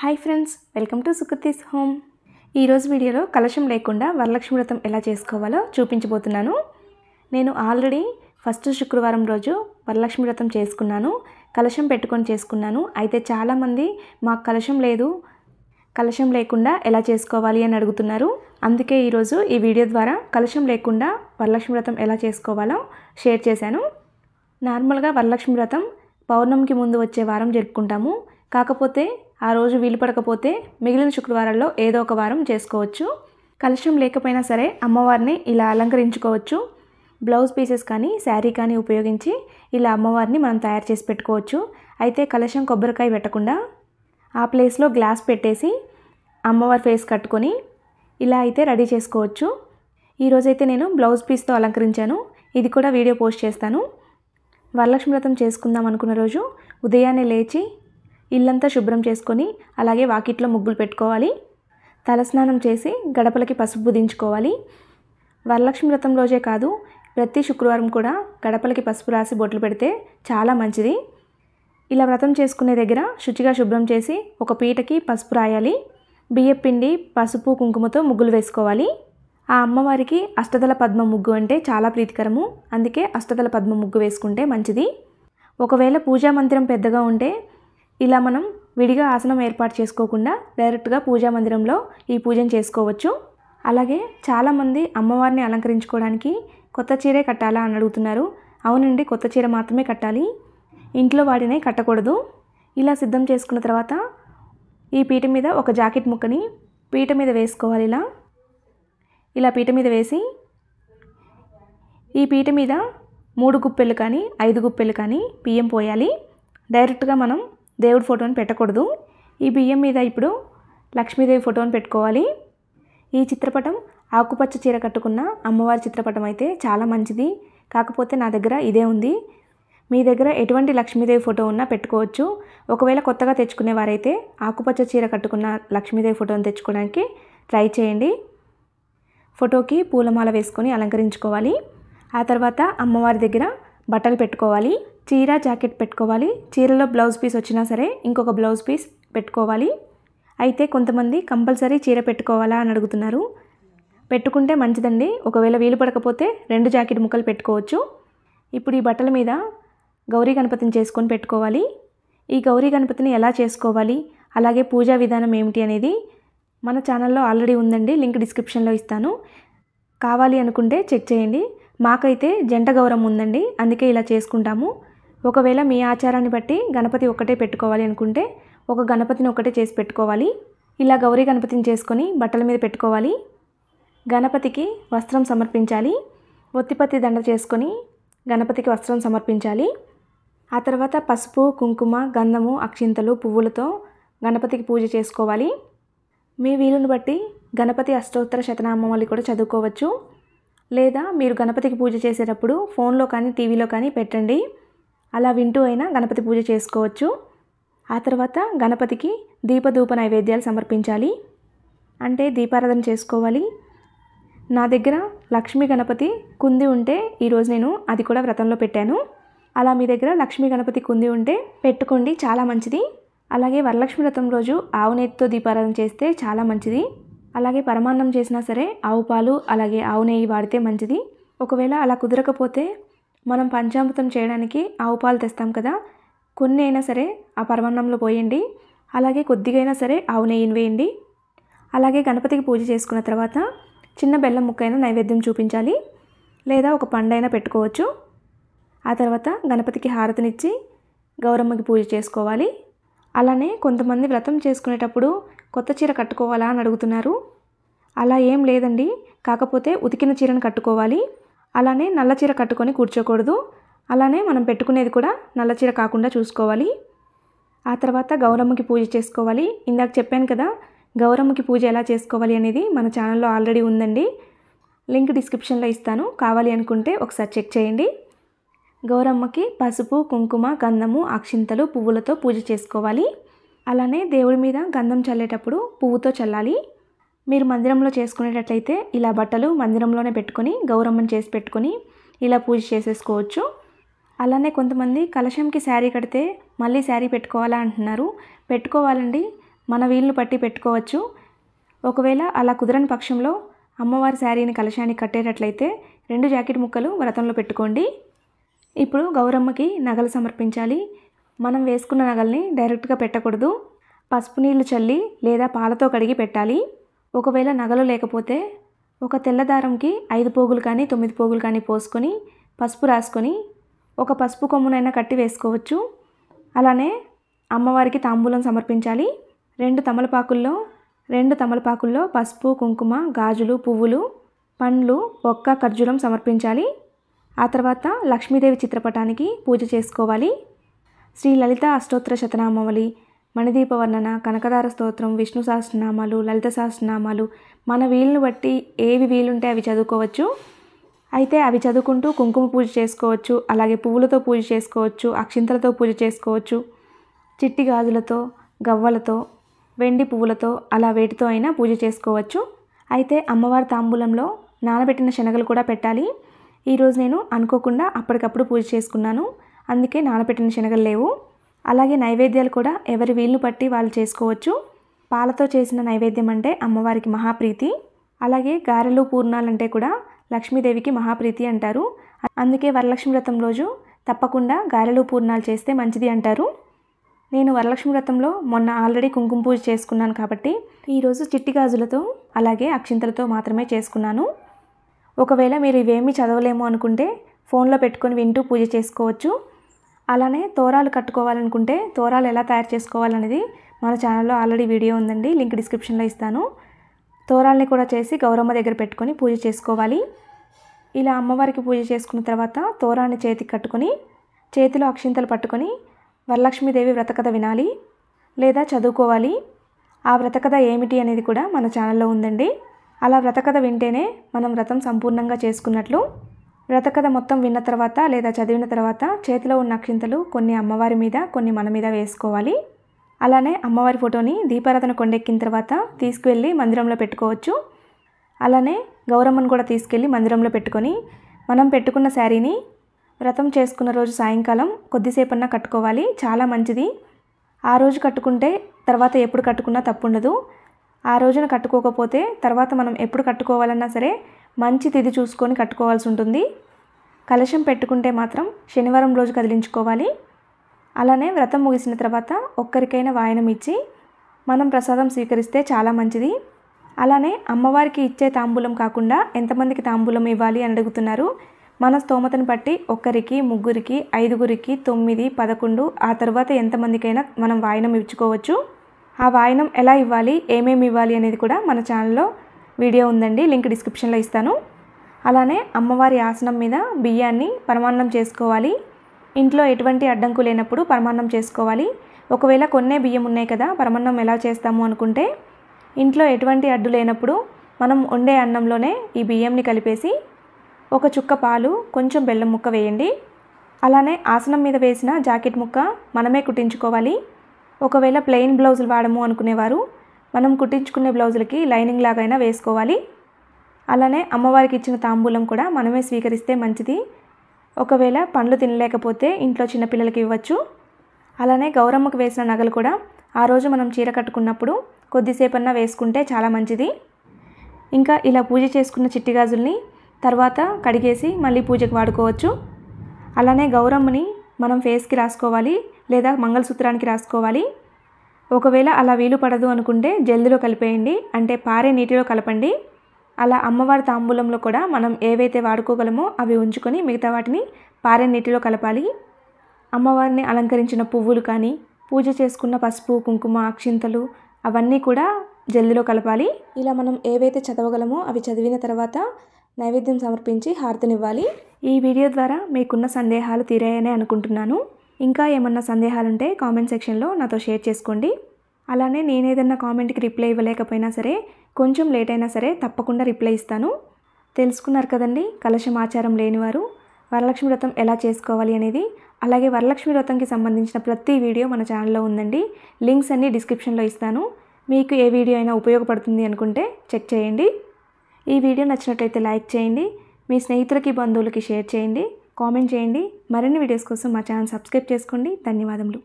hi friends welcome to Sukriti's home ఈరోజు వీడియోలో కలశం లేకుండా వరలక్ష్మి వ్రతం ఎలా చేసుకోవాలో చూపించబోతున్నాను నేను ఆల్రెడీ ఫస్ట్ శుక్రవారం రోజు వరలక్ష్మి వ్రతం చేసుకున్నాను కలశం పెట్టుకొని చేసుకున్నాను అయితే చాలామంది మాకు కలశం లేదు కలశం లేకుండా ఎలా చేసుకోవాలి అని అడుగుతున్నారు అందుకే ఈరోజు ఈ వీడియో ద్వారా కలశం లేకుండా వరలక్ష్మి వ్రతం ఎలా చేసుకోవాలో షేర్ చేశాను నార్మల్గా వరలక్ష్మి వ్రతం పౌర్ణమికి ముందు వచ్చే వారం జరుపుకుంటాము కాకపోతే ఆ రోజు వీలు పడకపోతే మిగిలిన శుక్రవారాల్లో ఏదో ఒక వారం చేసుకోవచ్చు కలుష్యం లేకపోయినా సరే అమ్మవారిని ఇలా అలంకరించుకోవచ్చు బ్లౌజ్ పీసెస్ కానీ శారీ కానీ ఉపయోగించి ఇలా అమ్మవారిని మనం తయారు చేసి పెట్టుకోవచ్చు అయితే కలశం కొబ్బరికాయ పెట్టకుండా ఆ ప్లేస్లో గ్లాస్ పెట్టేసి అమ్మవారి ఫేస్ కట్టుకొని ఇలా అయితే రెడీ చేసుకోవచ్చు ఈరోజైతే నేను బ్లౌజ్ పీస్తో అలంకరించాను ఇది కూడా వీడియో పోస్ట్ చేస్తాను వరలక్ష్మి వ్రతం చేసుకుందాం అనుకున్న రోజు ఉదయాన్నే లేచి ఇల్లంతా శుభ్రం చేసుకొని అలాగే వాకిట్లో ముగ్గులు పెట్టుకోవాలి తలస్నానం చేసి గడపలకి పసుపు పుదించుకోవాలి వరలక్ష్మి వ్రతం రోజే కాదు ప్రతి శుక్రవారం కూడా గడపలకి పసుపు రాసి బొట్లు పెడితే చాలా మంచిది ఇలా వ్రతం చేసుకునే దగ్గర శుచిగా శుభ్రం చేసి ఒక పీటకి పసుపు రాయాలి బియ్యం పిండి పసుపు కుంకుమతో ముగ్గులు వేసుకోవాలి ఆ అమ్మవారికి అష్టదల పద్మ ముగ్గు అంటే చాలా ప్రీతికరము అందుకే అష్టదల పద్మ ముగ్గు వేసుకుంటే మంచిది ఒకవేళ పూజా మందిరం పెద్దగా ఉంటే ఇలా మనం విడిగా ఆసనం ఏర్పాటు చేసుకోకుండా డైరెక్ట్గా పూజా మందిరంలో ఈ పూజను చేసుకోవచ్చు అలాగే చాలామంది అమ్మవారిని అలంకరించుకోవడానికి కొత్త చీరే కట్టాలా అని అడుగుతున్నారు అవునండి కొత్త చీర మాత్రమే కట్టాలి ఇంట్లో వాడినే కట్టకూడదు ఇలా సిద్ధం చేసుకున్న తర్వాత ఈ పీట మీద ఒక జాకెట్ ముక్కని పీట మీద వేసుకోవాలి ఇలా ఇలా పీట మీద వేసి ఈ పీట మీద మూడు గుప్పెలు కానీ ఐదు గుప్పెలు కానీ బియ్యం పోయాలి డైరెక్ట్గా మనం దేవుడి ఫోటోని పెట్టకూడదు ఈ బియ్యం మీద ఇప్పుడు లక్ష్మీదేవి ఫోటోని పెట్టుకోవాలి ఈ చిత్రపటం ఆకుపచ్చ చీర కట్టుకున్న అమ్మవారి చిత్రపటం అయితే చాలా మంచిది కాకపోతే నా దగ్గర ఇదే ఉంది మీ దగ్గర ఎటువంటి లక్ష్మీదేవి ఫోటో ఉన్నా పెట్టుకోవచ్చు ఒకవేళ కొత్తగా తెచ్చుకునేవారైతే ఆకుపచ్చ చీర కట్టుకున్న లక్ష్మీదేవి ఫోటోని తెచ్చుకోవడానికి ట్రై చేయండి ఫోటోకి పూలమాల వేసుకొని అలంకరించుకోవాలి ఆ తర్వాత అమ్మవారి దగ్గర బట్టలు పెట్టుకోవాలి చీర జాకెట్ పెట్టుకోవాలి చీరలో బ్లౌజ్ పీస్ వచ్చినా సరే ఇంకొక బ్లౌజ్ పీస్ పెట్టుకోవాలి అయితే కొంతమంది కంపల్సరీ చీర పెట్టుకోవాలా అని అడుగుతున్నారు పెట్టుకుంటే మంచిదండి ఒకవేళ వీలు పడకపోతే రెండు జాకెట్ ముక్కలు పెట్టుకోవచ్చు ఇప్పుడు ఈ బట్టల మీద గౌరీ గణపతిని చేసుకొని పెట్టుకోవాలి ఈ గౌరీ గణపతిని ఎలా చేసుకోవాలి అలాగే పూజా విధానం ఏమిటి అనేది మన ఛానల్లో ఆల్రెడీ ఉందండి లింక్ డిస్క్రిప్షన్లో ఇస్తాను కావాలి అనుకుంటే చెక్ చేయండి మాకైతే జంట గౌరవం ఉందండి అందుకే ఇలా చేసుకుంటాము ఒకవేళ మీ ఆచారాన్ని బట్టి గణపతి ఒక్కటే పెట్టుకోవాలి అనుకుంటే ఒక గణపతిని ఒకటే చేసి పెట్టుకోవాలి ఇలా గౌరీ గణపతిని చేసుకొని బట్టల మీద పెట్టుకోవాలి గణపతికి వస్త్రం సమర్పించాలి ఒత్తిపత్తి దండ చేసుకొని గణపతికి వస్త్రం సమర్పించాలి ఆ తర్వాత పసుపు కుంకుమ గంధము అక్షింతలు పువ్వులతో గణపతికి పూజ చేసుకోవాలి మీ వీలుని బట్టి గణపతి అష్టోత్తర శతనామావళి కూడా చదువుకోవచ్చు లేదా మీరు గణపతికి పూజ చేసేటప్పుడు ఫోన్లో కానీ టీవీలో కానీ పెట్టండి అలా వింటూ అయినా గణపతి పూజ చేసుకోవచ్చు ఆ తర్వాత గణపతికి దీపధూప నైవేద్యాలు సమర్పించాలి అంటే దీపారాధన చేసుకోవాలి నా దగ్గర లక్ష్మీ గణపతి కుంది ఉంటే ఈరోజు నేను అది కూడా వ్రతంలో పెట్టాను అలా మీ దగ్గర లక్ష్మీ గణపతి కుంది ఉంటే పెట్టుకోండి చాలా మంచిది అలాగే వరలక్ష్మి వ్రతం రోజు ఆవు నేతితో దీపారాధన చేస్తే చాలా మంచిది అలాగే పరమాన్నం చేసినా సరే ఆవు పాలు అలాగే ఆవు నెయ్యి వాడితే మంచిది ఒకవేళ అలా కుదరకపోతే మనం పంచామృతం చేయడానికి ఆవు పాలు తెస్తాం కదా కొన్ని అయినా సరే ఆ పరమాన్నంలో పోయండి అలాగే కొద్దిగైనా సరే ఆవు నెయ్యిని వేయండి అలాగే గణపతికి పూజ చేసుకున్న తర్వాత చిన్న బెల్లం ముక్కైనా నైవేద్యం చూపించాలి లేదా ఒక పండైనా పెట్టుకోవచ్చు ఆ తర్వాత గణపతికి హారతినిచ్చి గౌరమ్మకి పూజ చేసుకోవాలి అలానే కొంతమంది వ్రతం చేసుకునేటప్పుడు కొత్త చీర కట్టుకోవాలా అని అడుగుతున్నారు అలా ఏం లేదండి కాకపోతే ఉతికిన చీరను కట్టుకోవాలి అలానే నల్ల చీర కట్టుకొని కూర్చోకూడదు అలానే మనం పెట్టుకునేది కూడా నల్ల చీర కాకుండా చూసుకోవాలి ఆ తర్వాత గౌరమ్మకి పూజ చేసుకోవాలి ఇందాక చెప్పాను కదా గౌరమ్మకి పూజ ఎలా చేసుకోవాలి అనేది మన ఛానల్లో ఆల్రెడీ ఉందండి లింక్ డిస్క్రిప్షన్లో ఇస్తాను కావాలి అనుకుంటే ఒకసారి చెక్ చేయండి గౌరమ్మకి పసుపు కుంకుమ గంధము అక్షింతలు పువ్వులతో పూజ చేసుకోవాలి అలానే దేవుడి మీద గంధం చల్లేటప్పుడు పువ్వుతో చల్లాలి మీరు మందిరంలో చేసుకునేటట్లయితే ఇలా బట్టలు మందిరంలోనే పెట్టుకొని గౌరమ్మను చేసి పెట్టుకొని ఇలా పూజ చేసేసుకోవచ్చు అలానే కొంతమంది కలశంకి శారీ కడితే మళ్ళీ శారీ పెట్టుకోవాలా అంటున్నారు పెట్టుకోవాలండి మన వీళ్ళని పట్టి పెట్టుకోవచ్చు ఒకవేళ అలా కుదరని పక్షంలో అమ్మవారి శారీని కలశానికి కట్టేటట్లయితే రెండు జాకెట్ ముక్కలు వ్రతంలో పెట్టుకోండి ఇప్పుడు గౌరమ్మకి నగలు సమర్పించాలి మనం వేసుకున్న నగల్ని డైరెక్ట్గా పెట్టకూడదు పసుపు నీళ్లు చల్లి లేదా పాలతో కడిగి పెట్టాలి ఒకవేళ నగలు లేకపోతే ఒక తెల్లదారంకి ఐదు పోగులు కానీ తొమ్మిది పోగులు కానీ పోసుకొని పసుపు రాసుకొని ఒక పసుపు కొమ్మునైనా కట్టి వేసుకోవచ్చు అలానే అమ్మవారికి తాంబూలం సమర్పించాలి రెండు తమలపాకుల్లో రెండు తమలపాకుల్లో పసుపు కుంకుమ గాజులు పువ్వులు పండ్లు ఒక్క ఖర్జూరం సమర్పించాలి ఆ తర్వాత లక్ష్మీదేవి చిత్రపటానికి పూజ చేసుకోవాలి శ్రీ లలిత అష్టోత్తర శతనామావళి మణిదీప వర్ణన కనకదార స్తోత్రం విష్ణు సహస్రనామాలు లలిత సహస్రనామాలు మన వీలును బట్టి ఏవి వీలుంటే అవి చదువుకోవచ్చు అయితే అవి చదువుకుంటూ కుంకుమ పూజ చేసుకోవచ్చు అలాగే పువ్వులతో పూజ చేసుకోవచ్చు అక్షింతలతో పూజ చేసుకోవచ్చు చిట్టి గాజులతో గవ్వలతో వెండి పువ్వులతో అలా వేటితో అయినా పూజ చేసుకోవచ్చు అయితే అమ్మవారి తాంబూలంలో నానబెట్టిన శనగలు కూడా పెట్టాలి ఈరోజు నేను అనుకోకుండా అప్పటికప్పుడు పూజ చేసుకున్నాను అందుకే నానబెట్టిన శనగలు లేవు అలాగే నైవేద్యాలు కూడా ఎవరి వీళ్ళు పట్టి వాళ్ళు చేసుకోవచ్చు పాలతో చేసిన నైవేద్యం అంటే అమ్మవారికి మహాప్రీతి అలాగే గారెలు పూర్ణాలు అంటే కూడా లక్ష్మీదేవికి మహాప్రీతి అంటారు అందుకే వరలక్ష్మి వ్రతం రోజు తప్పకుండా గారెలు పూర్ణాలు చేస్తే మంచిది అంటారు నేను వరలక్ష్మి వ్రతంలో మొన్న ఆల్రెడీ కుంకుమ పూజ చేసుకున్నాను కాబట్టి ఈరోజు చిట్టి గాజులతో అలాగే అక్షింతలతో మాత్రమే చేసుకున్నాను ఒకవేళ మీరు ఇవేమీ చదవలేము అనుకుంటే ఫోన్లో పెట్టుకొని వింటూ పూజ చేసుకోవచ్చు అలానే తోరాలు కట్టుకోవాలనుకుంటే తోరాలు ఎలా తయారు చేసుకోవాలనేది మన ఛానల్లో ఆల్రెడీ వీడియో ఉందండి లింక్ డిస్క్రిప్షన్లో ఇస్తాను తోరాల్ని కూడా చేసి గౌరమ్మ దగ్గర పెట్టుకొని పూజ చేసుకోవాలి ఇలా అమ్మవారికి పూజ చేసుకున్న తర్వాత తోరాన్ని చేతికి కట్టుకొని చేతిలో అక్షింతలు పట్టుకొని వరలక్ష్మీదేవి వ్రతకథ వినాలి లేదా చదువుకోవాలి ఆ వ్రతకథ ఏమిటి అనేది కూడా మన ఛానల్లో ఉందండి అలా వ్రతకథ వింటేనే మనం వ్రతం సంపూర్ణంగా చేసుకున్నట్లు వ్రతకథ మొత్తం విన్న తర్వాత లేదా చదివిన తర్వాత చేతిలో ఉన్న అక్షింతలు కొన్ని అమ్మవారి మీద కొన్ని మన మీద వేసుకోవాలి అలానే అమ్మవారి ఫోటోని దీపారాధన కొండెక్కిన తర్వాత తీసుకువెళ్ళి మందిరంలో పెట్టుకోవచ్చు అలానే గౌరమ్మను కూడా తీసుకెళ్ళి మందిరంలో పెట్టుకొని మనం పెట్టుకున్న శారీని వ్రతం చేసుకున్న రోజు సాయంకాలం కొద్దిసేపన్నా కట్టుకోవాలి చాలా మంచిది ఆ రోజు కట్టుకుంటే తర్వాత ఎప్పుడు కట్టుకున్నా తప్పుండదు ఆ రోజున కట్టుకోకపోతే తర్వాత మనం ఎప్పుడు కట్టుకోవాలన్నా సరే మంచి తిది చూసుకొని కట్టుకోవాల్సి ఉంటుంది కలశం పెట్టుకుంటే మాత్రం శనివారం రోజు కదిలించుకోవాలి అలానే వ్రతం ముగిసిన తర్వాత ఒక్కరికైనా వాయనం ఇచ్చి మనం ప్రసాదం స్వీకరిస్తే చాలా మంచిది అలానే అమ్మవారికి ఇచ్చే తాంబూలం కాకుండా ఎంతమందికి తాంబూలం ఇవ్వాలి అని అడుగుతున్నారు మన స్తోమతను బట్టి ఒక్కరికి ముగ్గురికి ఐదుగురికి తొమ్మిది పదకొండు ఆ తర్వాత ఎంతమందికైనా మనం వాయనం ఇచ్చుకోవచ్చు ఆ వాయినం ఎలా ఇవ్వాలి ఏమేమి ఇవ్వాలి అనేది కూడా మన ఛానల్లో వీడియో ఉందండి లింక్ డిస్క్రిప్షన్లో ఇస్తాను అలానే అమ్మవారి ఆసనం మీద బియ్యాన్ని పరమాన్నం చేసుకోవాలి ఇంట్లో ఎటువంటి అడ్డంకు లేనప్పుడు పరమాన్నం చేసుకోవాలి ఒకవేళ కొన్నే బియ్యం ఉన్నాయి కదా పరమాన్నం ఎలా చేస్తాము అనుకుంటే ఇంట్లో ఎటువంటి అడ్డు లేనప్పుడు మనం వండే అన్నంలోనే ఈ బియ్యంని కలిపేసి ఒక చుక్క పాలు కొంచెం బెల్లం ముక్క వేయండి అలానే ఆసనం మీద వేసిన జాకెట్ ముక్క మనమే కుట్టించుకోవాలి ఒకవేళ ప్లెయిన్ బ్లౌజులు వాడము అనుకునేవారు మనం కుట్టించుకునే బ్లౌజులకి లైనింగ్ లాగైనా వేసుకోవాలి అలానే అమ్మవారికి ఇచ్చిన తాంబూలం కూడా మనమే స్వీకరిస్తే మంచిది ఒకవేళ పండ్లు తినలేకపోతే ఇంట్లో చిన్నపిల్లలకి ఇవ్వచ్చు అలానే గౌరమ్మకు వేసిన నగలు కూడా ఆ రోజు మనం చీర కట్టుకున్నప్పుడు కొద్దిసేపన్నా వేసుకుంటే చాలా మంచిది ఇంకా ఇలా పూజ చేసుకున్న చిట్టి గాజుల్ని తర్వాత కడిగేసి మళ్ళీ పూజకు వాడుకోవచ్చు అలానే గౌరమ్మని మనం ఫేస్కి రాసుకోవాలి లేదా మంగళసూత్రానికి రాసుకోవాలి ఒకవేళ అలా వీలు పడదు అనుకుంటే జల్దిలో కలిపేయండి అంటే పారే నీటిలో కలపండి అలా అమ్మవారి తాంబూలంలో కూడా మనం ఏవైతే వాడుకోగలమో అవి ఉంచుకొని మిగతా వాటిని పారే నీటిలో కలపాలి అమ్మవారిని అలంకరించిన పువ్వులు కానీ పూజ చేసుకున్న పసుపు కుంకుమ అక్షింతలు అవన్నీ కూడా జల్దిలో కలపాలి ఇలా మనం ఏవైతే చదవగలమో అవి చదివిన తర్వాత నైవేద్యం సమర్పించి హారతినివ్వాలి ఈ వీడియో ద్వారా మీకున్న సందేహాలు తీరాయనే అనుకుంటున్నాను ఇంకా ఏమన్నా సందేహాలుంటే కామెంట్ సెక్షన్లో నాతో షేర్ చేసుకోండి అలానే నేనేదన్నా కామెంట్కి రిప్లై ఇవ్వలేకపోయినా సరే కొంచెం లేట్ అయినా సరే తప్పకుండా రిప్లై ఇస్తాను తెలుసుకున్నారు కదండి కలశం ఆచారం లేనివారు వరలక్ష్మి వ్రతం ఎలా చేసుకోవాలి అనేది అలాగే వరలక్ష్మి వ్రతంకి సంబంధించిన ప్రతి వీడియో మన ఛానల్లో ఉందండి లింక్స్ అన్నీ డిస్క్రిప్షన్లో ఇస్తాను మీకు ఏ వీడియో అయినా ఉపయోగపడుతుంది అనుకుంటే చెక్ చేయండి ఈ వీడియో నచ్చినట్లయితే లైక్ చేయండి మీ స్నేహితులకి బంధువులకి షేర్ చేయండి కామెంట్ చేయండి మరిన్ని వీడియోస్ కోసం మా ఛానల్ సబ్స్క్రైబ్ చేసుకోండి ధన్యవాదములు